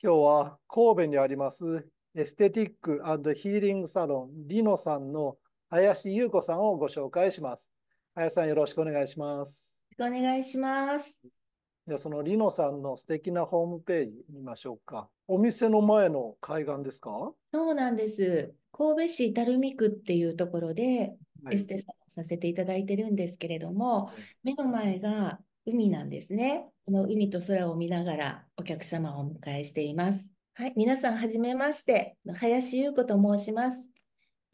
今日は神戸にありますエステティックヒーリングサロンリノさんの林優子さんをご紹介します。林さんよろしくお願いします。よろしくお願いします。じゃそのリノさんの素敵なホームページ見ましょうか。お店の前の海岸ですかそうなんです。神戸市垂水区っていうところでエステさせていただいてるんですけれども、はい、目の前が海なんですね。この海と空を見ながらお客様をお迎えしています。はい、皆さんはじめまして、林優子と申します。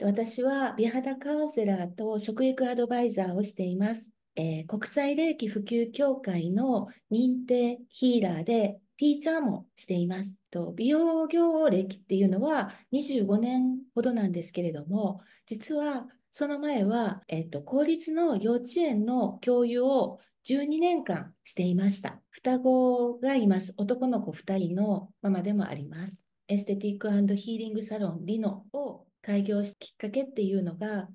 私は美肌カウンセラーと食育アドバイザーをしています。えー、国際霊気普及協会の認定ヒーラーでティーチャーもしています。と美容業歴っていうのは25年ほどなんですけれども、実はその前は、えっと、公立の幼稚園の教諭を12年間していました。双子がいます。男の子2人のママでもあります。エステティックヒーリングサロンリノを開業したきっかけっていうのが、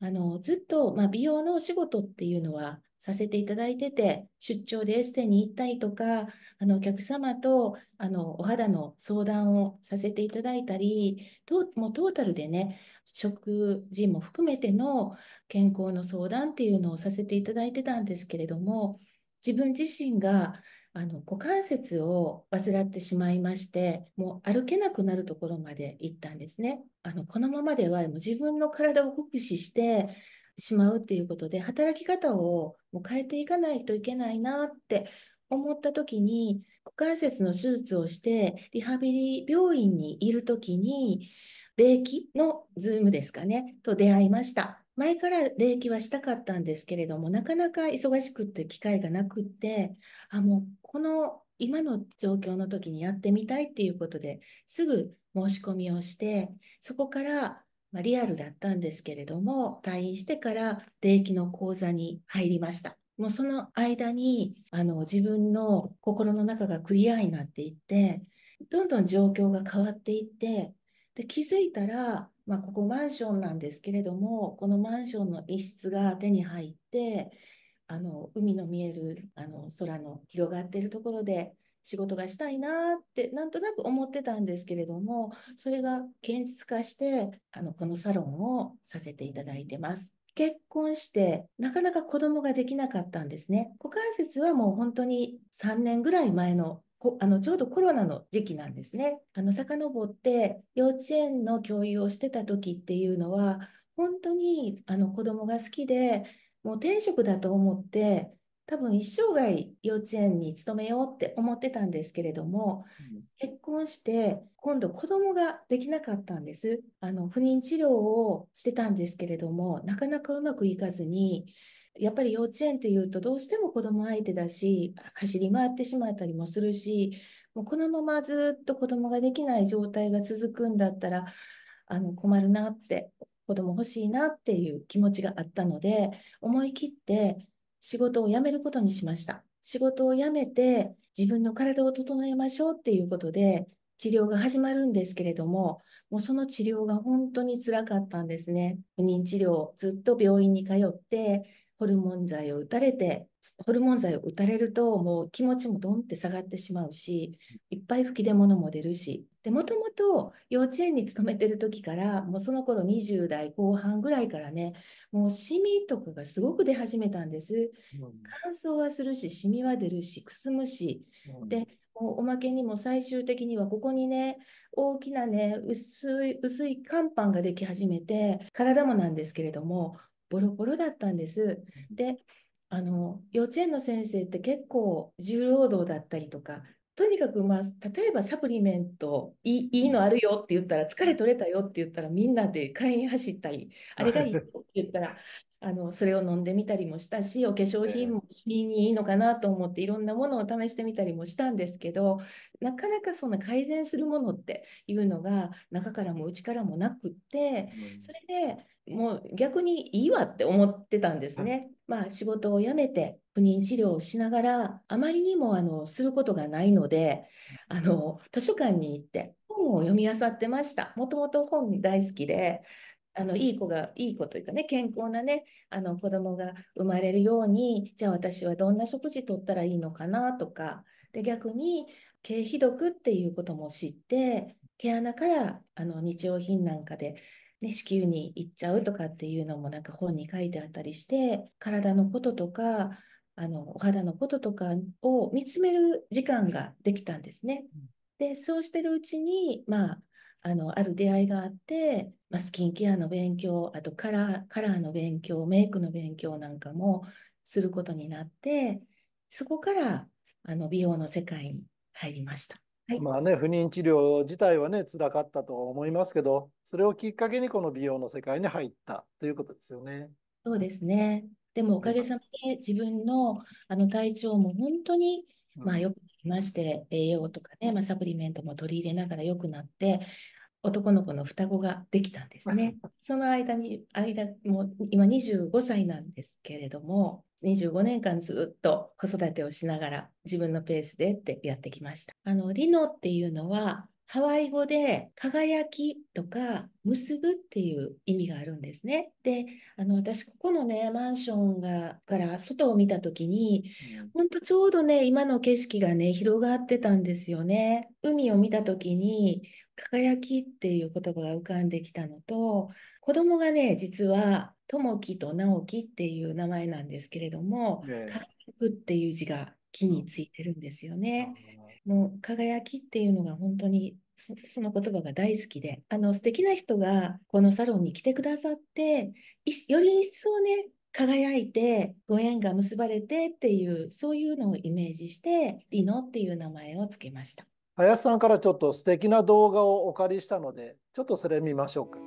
あのずっと、まあ、美容のお仕事っていうのはさせていただいてて、出張でエステに行ったりとか、あのお客様とあのお肌の相談をさせていただいたり、ともうトータルでね、食事も含めての健康の相談っていうのをさせていただいてたんですけれども、自分自身があの股関節を患ってしまいまして、もう歩けなくなるところまで行ったんですね。あのこのままではもう自分の体を酷使して、しまうっていうことで、働き方をもう変えていかないといけないなって思った時に、股関節の手術をして、リハビリ病院にいる時に、霊気のズームですかね、と出会いました。前から霊気はしたかったんですけれども、なかなか忙しくって機会がなくって、あ、もうこの今の状況の時にやってみたいっていうことですぐ申し込みをして、そこからまあ、リアルだったんですけれども、退院してから霊気の講座に入りました。もうその間にあの自分の心の中がクリアになっていってどんどん状況が変わっていってで気づいたら、まあ、ここマンションなんですけれどもこのマンションの一室が手に入ってあの海の見えるあの空の広がっているところで仕事がしたいなってなんとなく思ってたんですけれどもそれが現実化してあのこのサロンをさせていただいてます。結婚してなかなか子供ができなかったんですね。股関節はもう本当に3年ぐらい前のこあのちょうどコロナの時期なんですね。あの遡って幼稚園の教諭をしてた時っていうのは本当にあの子供が好きでもう転職だと思って多分一生涯幼稚園に勤めようって思ってたんですけれども、うん、結婚して今度子供ができなかったんですあの不妊治療をしてたんですけれどもなかなかうまくいかずにやっぱり幼稚園っていうとどうしても子供相手だし走り回ってしまったりもするしもうこのままずっと子供ができない状態が続くんだったらあの困るなって子供欲しいなっていう気持ちがあったので思い切って仕事を辞めることにしました。仕事を辞めて自分の体を整えましょうっていうことで治療が始まるんですけれども、もうその治療が本当につらかったんですね。不妊治療、ずっと病院に通って、ホルモン剤を打たれて、ホルモン剤を打たれると、もう気持ちもドンって下がってしまうし、いっぱい吹き出物も出るし、で、もともと幼稚園に勤めてる時から、もうその頃20代後半ぐらいからね、もうシミとかがすごく出始めたんです。乾燥はするし、シミは出るし、くすむし。で、おまけにも最終的にはここにね、大きなね、薄い、薄い乾板ができ始めて、体もなんですけれども、ボロボロだったんです。で、あの幼稚園の先生って結構重労働だったりとかとにかく、まあ、例えばサプリメントいいいのあるよって言ったら疲れ取れたよって言ったらみんなで買いに走ったり あれがいいよって言ったらあのそれを飲んでみたりもしたしお化粧品もシミにいいのかなと思っていろんなものを試してみたりもしたんですけどなかなかそんな改善するものっていうのが中からも内からもなくってそれでもう逆にいいわって思ってたんですね。まあ、仕事を辞めて不妊治療をしながら、あまりにもあのすることがないので、あの図書館に行って本を読み漁ってました。もともと本大好きで、あのいい子がいい子というかね健康なねあの子供が生まれるようにじゃあ私はどんな食事とったらいいのかなとかで逆に経費毒っていうことも知って毛穴からあの日用品なんかで、ね、子宮に行っちゃうとかっていうのもなんか本に書いてあったりして体のこととかあのお肌のこととかを見つめる時間ができたんですね。でそうしてるうちに、まあ、あのある出会いがあって、まあ、スキンケアの勉強あとカラーカラーの勉強メイクの勉強なんかもすることになってそこからあの美容の世界に入りました。はい、まあね不妊治療自体はね辛かったと思いますけどそれをきっかけにこの美容の世界に入ったということですよね。そうですねでもおかげさまで自分のあの体調も本当に、まあ、よくなりまして、栄養とかね、まあ、サプリメントも取り入れながら良くなって、男の子の双子ができたんですね。その間に、間も今25歳なんですけれども、25年間ずっと子育てをしながら自分のペースでってやってきました。あの、リノっていうのは、ハワイ語で輝きとか結ぶっていう意味があるんですね。で、あの私ここのねマンションがから外を見た時に、ほんとちょうどね今の景色がね広がってたんですよね。海を見た時に輝きっていう言葉が浮かんできたのと、子供がね実はともきとなおきっていう名前なんですけれども、輝くっていう字が木についてるんですよね。の輝きっていうのが本当にそその言葉が大好きであの素敵な人がこのサロンに来てくださってより一層ね輝いてご縁が結ばれてっていうそういうのをイメージしてリノっていう名前を付けました林さんからちょっと素敵な動画をお借りしたのでちょっとそれ見ましょうか。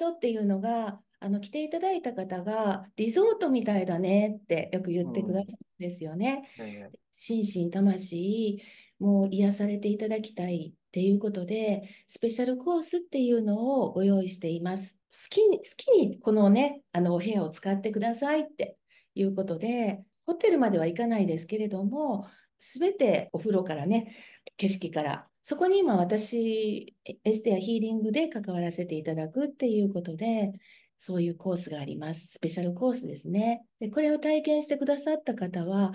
所っていうのがあの来ていただいた方がリゾートみたいだねってよく言ってくださるんですよね。うん心身魂もう癒されていただきたいっていうことでスペシャルコースっていうのをご用意しています。好きに好きにこのねあのお部屋を使ってくださいっていうことでホテルまでは行かないですけれども全てお風呂からね景色からそこに今私、エステやヒーリングで関わらせていただくっていうことで、そういうコースがあります。スペシャルコースですね。でこれを体験してくださった方は、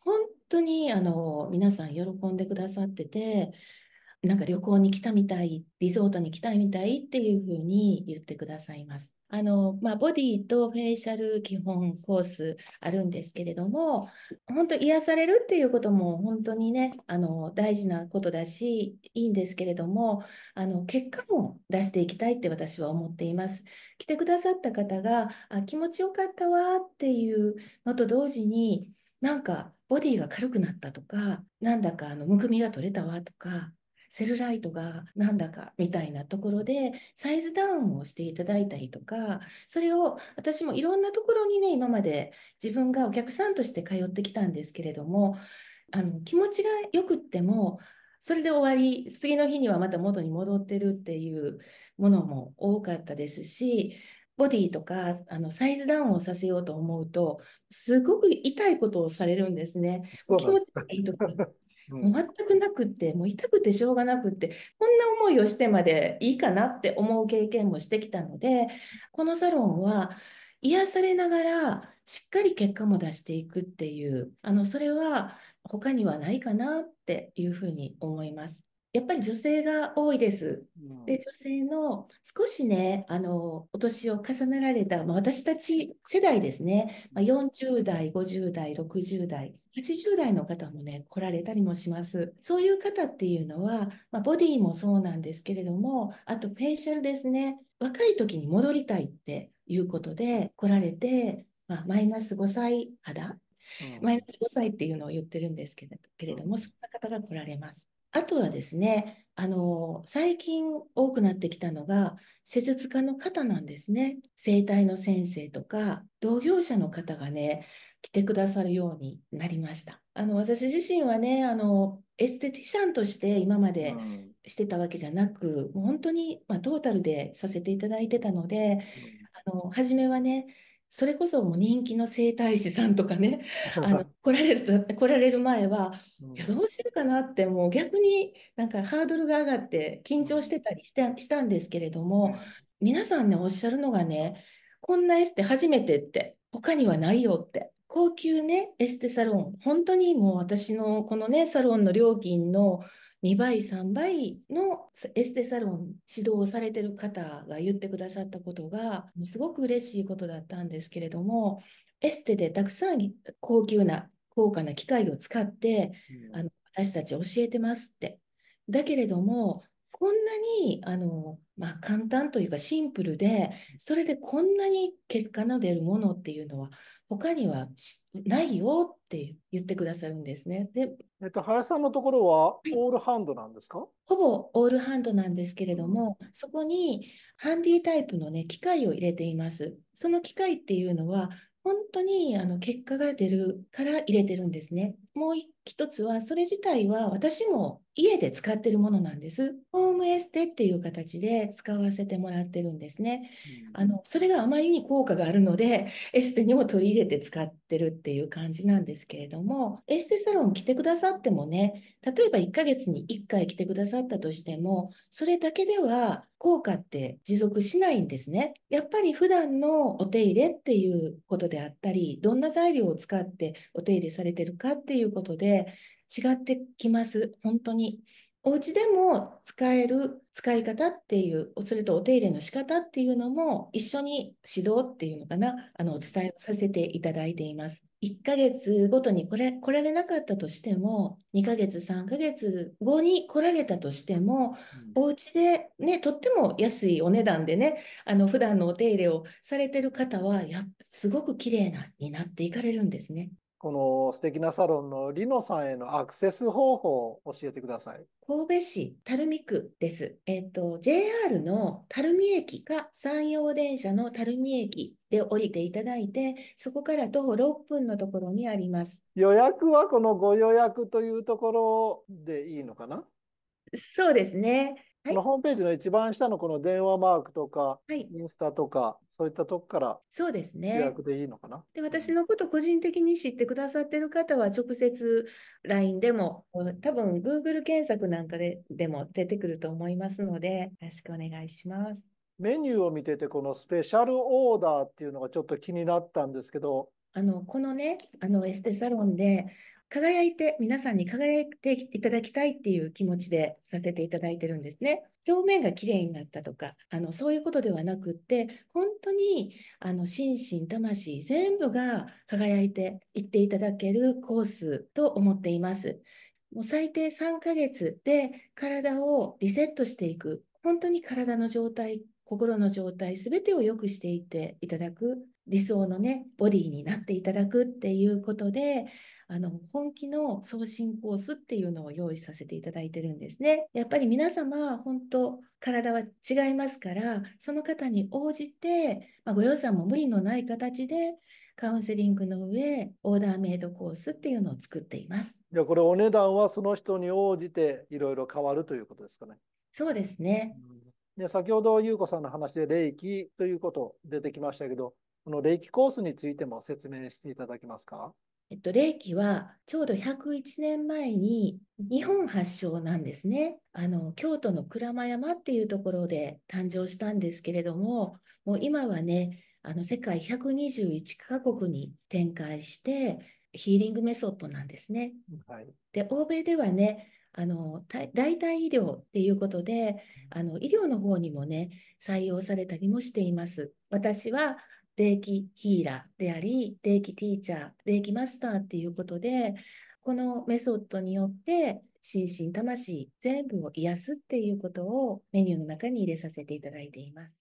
本当にあの皆さん喜んでくださってて、なんか旅行に来たみたい、リゾートに来たみたいっていうふうに言ってくださいます。あの、まあ、ボディとフェイシャル基本コースあるんですけれども、本当癒されるっていうことも本当にね、あの、大事なことだし、いいんですけれども、あの、結果も出していきたいって私は思っています。来てくださった方が、あ、気持ちよかったわっていうのと同時に、なんかボディが軽くなったとか、なんだかあのむくみが取れたわとか、セルライトがなんだかみたいなところでサイズダウンをしていただいたりとかそれを私もいろんなところにね今まで自分がお客さんとして通ってきたんですけれどもあの気持ちがよくってもそれで終わり次の日にはまた元に戻ってるっていうものも多かったですしボディとかあのサイズダウンをさせようと思うとすごく痛いことをされるんですね。す気持ちがいい時もう全くなくってもう痛くてしょうがなくってこんな思いをしてまでいいかなって思う経験もしてきたのでこのサロンは癒されながらしっかり結果も出していくっていうあのそれは他にはないかなっていうふうに思います。やっぱり女性が多いです。で女性の少しねあのお年を重ねられた、まあ、私たち世代ですね、まあ、40代50代60代80代の方もね来られたりもします。そういう方っていうのは、まあ、ボディもそうなんですけれどもあとフェイシャルですね若い時に戻りたいっていうことで来られて、まマイナス5歳肌、マイナス5歳っていうのを言ってるんですけれども、そんな方が来られます。あとはですね、あの最近多くなってきたのが施術家の方なんですね整体の先生とか同業者の方がね来てくださるようになりましたあの私自身はねあのエステティシャンとして今までしてたわけじゃなく、もう本当に、まあ、トータルでさせていただいてたので、あの初めはねそれこそもう人気の整体師さんとかね あの来られる来られる前は、うん、いやどうしようかなってもう逆になんかハードルが上がって緊張してたりししたんですけれども、うん、皆さんねおっしゃるのがねこんなエステ初めてって他にはないよって高級ねエステサロン本当にもう私のこのねサロンの料金の2倍、3倍のエステサロン指導をされてる方が言ってくださったことが、すごく嬉しいことだったんですけれども、エステでたくさん高級な、高価な機械を使って、あの私たち教えてますって。だけれども、こんなにあの、まあ、簡単というかシンプルで、それでこんなに結果の出るものっていうのは他にはないよって言ってくださるんですね。で、えっと、林さんのところはオールハンドなんですか、はい、ほぼオールハンドなんですけれども、そこにハンディタイプの、ね、機械を入れています。その機械っていうのは、本当にあの結果が出るから入れてるんですね。もう一つは、それ自体は私も家で使ってるものなんです。ホームエステっていう形で使わせてもらってるんですね。うん、あのそれがあまりに効果があるので、エステにも取り入れて使ってるっていう感じなんですけれども、エステサロン来てくださってもね、例えば1ヶ月に1回来てくださったとしても、それだけでは効果って持続しないんですね。やっぱり普段のお手入れっていうことであったり、どんな材料を使ってお手入れされてるかっていうことで、違ってきます、本当に。お家でも使える使い方っていう、それとお手入れの仕方っていうのも一緒に指導っていうのかな、あのお伝えさせていただいています。1ヶ月ごとにこれ来られなかったとしても、2ヶ月、3ヶ月後に来られたとしても、うお家でね、とっても安いお値段でね、あの普段のお手入れをされてる方はや、すごく綺麗なになっていかれるんですね。この素敵なサロンのリノさんへのアクセス方法を教えてください。神戸市垂水区です。えっ、ー、と、JR の垂水駅か山陽電車の垂水駅で降りていただいて、そこから徒歩6分のところにあります。予約はこのご予約というところでいいのかなそうですね。このホームページの一番下のこの電話マークとか、はい、インスタとか、そういったとこからそうですね。予約でいいのかなで私のこと個人的に知ってくださってる方は、直接 LINE でも、多分 Google 検索なんかででも出てくると思いますので、よろしくお願いします。メニューを見てて、このスペシャルオーダーっていうのがちょっと気になったんですけど、あのこのね、あのエステサロンで、輝いて、皆さんに輝いていただきたいっていう気持ちでさせていただいてるんですね。表面が綺麗になったとか、あの、そういうことではなくって、本当に、あの、心身、魂、全部が輝いていっていただけるコースと思っています。もう最低3ヶ月で体をリセットしていく。本当に体の状態、心の状態、全てを良くしていっていただく。理想のね、ボディになっていただくっていうことで、あの、本気の送信コースっていうのを用意させていただいてるんですね。やっぱり皆様、本当体は違いますから、その方に応じて、まあ、ご予算も無理のない形で、カウンセリングの上、オーダーメイドコースっていうのを作っています。じこれお値段はその人に応じていろいろ変わるということですかね。そうですね。で先ほど優子さんの話で霊気ということ出てきましたけど、この霊気コースについても説明していただけますか。えっと、霊気はちょうど101年前に日本発祥なんですね。あの京都の鞍馬山っていうところで誕生したんですけれども、もう今はね、あの世界121カ国に展開してヒーリングメソッドなんですね。はい、で欧米ではねあの代替医療っていうことであの医療の方にもね採用されたりもしています。私は霊気ヒーラーであり、霊気ティーチャー、霊気マスターっていうことで、このメソッドによって、心身魂全部を癒すっていうことをメニューの中に入れさせていただいています。